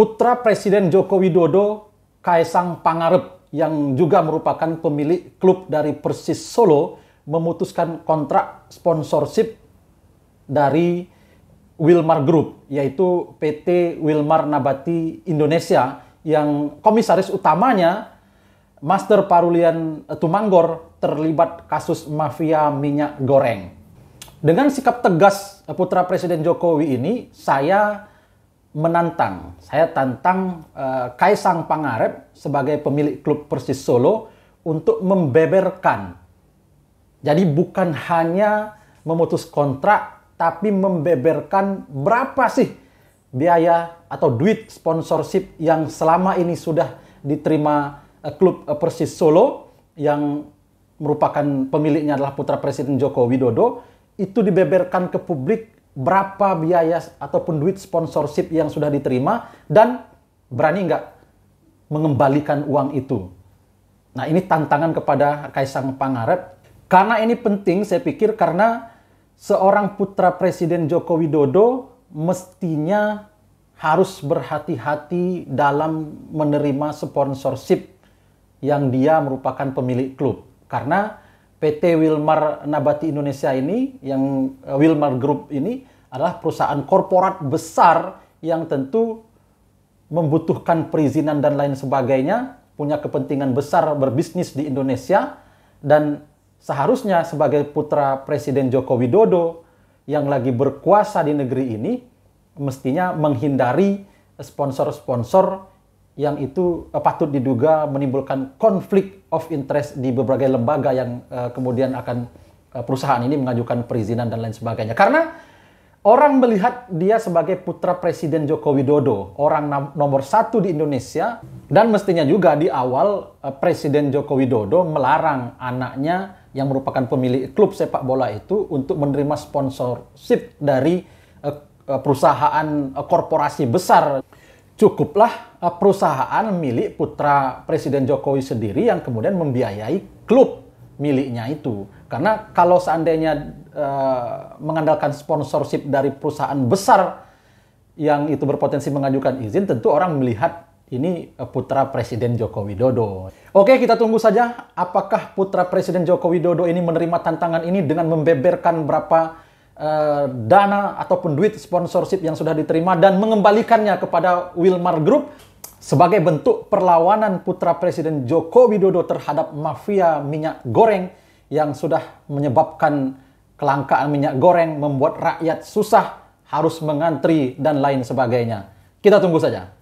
putra Presiden Joko Widodo, Kaisang Pangarep, yang juga merupakan pemilik klub dari Persis Solo, memutuskan kontrak sponsorship dari Wilmar Group, yaitu PT Wilmar Nabati Indonesia, yang komisaris utamanya Master Parulian Tumanggor terlibat kasus mafia minyak goreng. Dengan sikap tegas Putra Presiden Jokowi ini, saya menantang. Saya tantang uh, Kaisang Pangarep sebagai pemilik klub Persis Solo untuk membeberkan. Jadi bukan hanya memutus kontrak tapi membeberkan berapa sih biaya atau duit sponsorship yang selama ini sudah diterima uh, klub uh, Persis Solo yang merupakan pemiliknya adalah putra Presiden Joko Widodo itu dibeberkan ke publik berapa biaya ataupun duit sponsorship yang sudah diterima dan berani nggak mengembalikan uang itu. Nah ini tantangan kepada Kaisang Pangarep. Karena ini penting saya pikir karena seorang putra Presiden Joko Widodo mestinya harus berhati-hati dalam menerima sponsorship yang dia merupakan pemilik klub. Karena PT Wilmar Nabati Indonesia ini, yang eh, Wilmar Group ini adalah perusahaan korporat besar yang tentu membutuhkan perizinan dan lain sebagainya, punya kepentingan besar berbisnis di Indonesia, dan seharusnya sebagai putra Presiden Joko Widodo yang lagi berkuasa di negeri ini, mestinya menghindari sponsor-sponsor yang itu uh, patut diduga menimbulkan konflik of interest di berbagai lembaga yang uh, kemudian akan uh, perusahaan ini mengajukan perizinan dan lain sebagainya. Karena orang melihat dia sebagai putra Presiden Joko Widodo, orang nomor satu di Indonesia, dan mestinya juga di awal uh, Presiden Joko Widodo melarang anaknya yang merupakan pemilik klub sepak bola itu untuk menerima sponsorship dari uh, perusahaan uh, korporasi besar. Cukuplah Eh, perusahaan milik putra Presiden Jokowi sendiri yang kemudian membiayai klub miliknya itu. Karena kalau seandainya uh, mengandalkan sponsorship dari perusahaan besar yang itu berpotensi mengajukan izin, tentu orang melihat ini eh, putra Presiden Joko Widodo. Oke, kita tunggu saja apakah putra Presiden Joko Widodo ini menerima tantangan ini dengan membeberkan berapa uh, dana ataupun duit sponsorship yang sudah diterima dan mengembalikannya kepada Wilmar Group sebagai bentuk perlawanan putra Presiden Joko Widodo terhadap mafia minyak goreng yang sudah menyebabkan kelangkaan minyak goreng, membuat rakyat susah, harus mengantri, dan lain sebagainya. Kita tunggu saja.